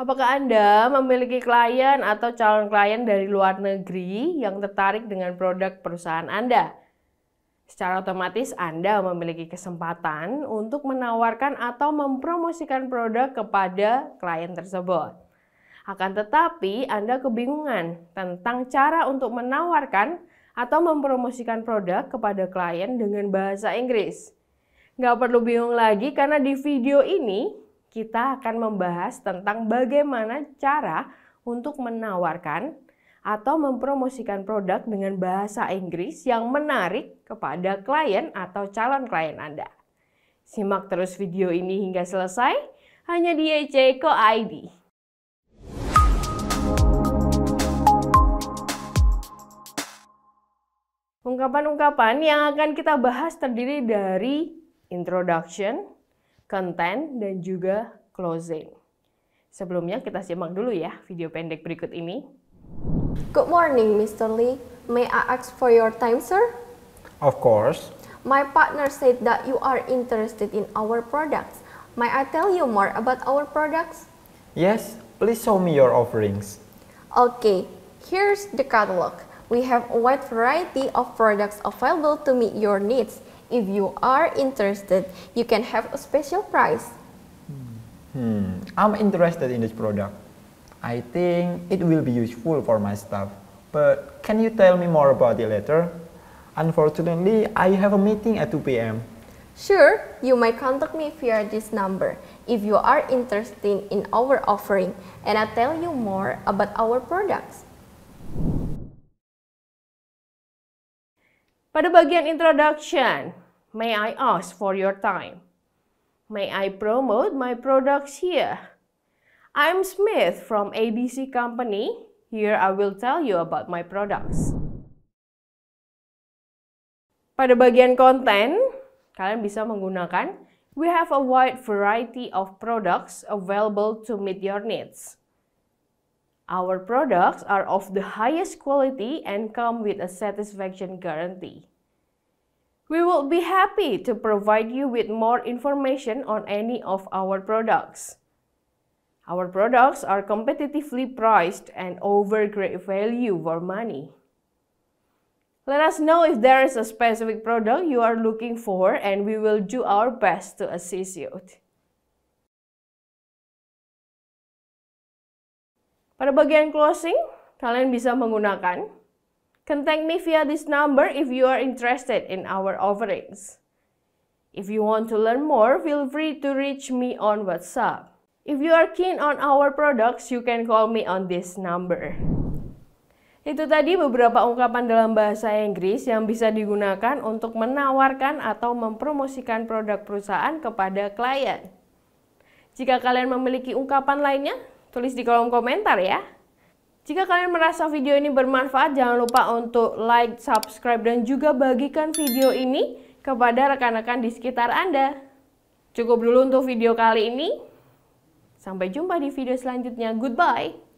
Apakah Anda memiliki klien atau calon klien dari luar negeri yang tertarik dengan produk perusahaan Anda? Secara otomatis Anda memiliki kesempatan untuk menawarkan atau mempromosikan produk kepada klien tersebut. Akan tetapi, Anda kebingungan tentang cara untuk menawarkan atau mempromosikan produk kepada klien dengan bahasa Inggris. Nggak perlu bingung lagi karena di video ini kita akan membahas tentang bagaimana cara untuk menawarkan atau mempromosikan produk dengan bahasa Inggris yang menarik kepada klien atau calon klien Anda. Simak terus video ini hingga selesai hanya di e Eceko ID. Ungkapan-ungkapan yang akan kita bahas terdiri dari introduction, content, dan juga closing. Sebelumnya kita simak dulu ya video pendek berikut ini. Good morning, Mr. Lee. May I ask for your time, sir? Of course. My partner said that you are interested in our products. May I tell you more about our products? Yes, please show me your offerings. Okay, here's the catalog. We have a wide variety of products available to meet your needs. If you are interested, you can have a special price. Hmm. I'm interested in this product. I think it will be useful for my staff, but can you tell me more about it later? Unfortunately, I have a meeting at 2 p.m. Sure, you may contact me via this number if you are interested in our offering and I'll tell you more about our products. Pada bagian introduction, may I ask for your time? May I promote my products here? I'm Smith from ABC Company. Here I will tell you about my products. Pada bagian konten, kalian bisa menggunakan We have a wide variety of products available to meet your needs. Our products are of the highest quality and come with a satisfaction guarantee. We will be happy to provide you with more information on any of our products. Our products are competitively priced and over great value for money. Let us know if there is a specific product you are looking for and we will do our best to assist you. Pada bagian closing, kalian bisa menggunakan Contact me via this number if you are interested in our offerings. If you want to learn more, feel free to reach me on WhatsApp. If you are keen on our products, you can call me on this number. Itu tadi beberapa ungkapan dalam bahasa Inggris yang bisa digunakan untuk menawarkan atau mempromosikan produk perusahaan kepada klien. Jika kalian memiliki ungkapan lainnya, Tulis di kolom komentar ya. Jika kalian merasa video ini bermanfaat, jangan lupa untuk like, subscribe, dan juga bagikan video ini kepada rekan-rekan di sekitar Anda. Cukup dulu untuk video kali ini. Sampai jumpa di video selanjutnya. Goodbye.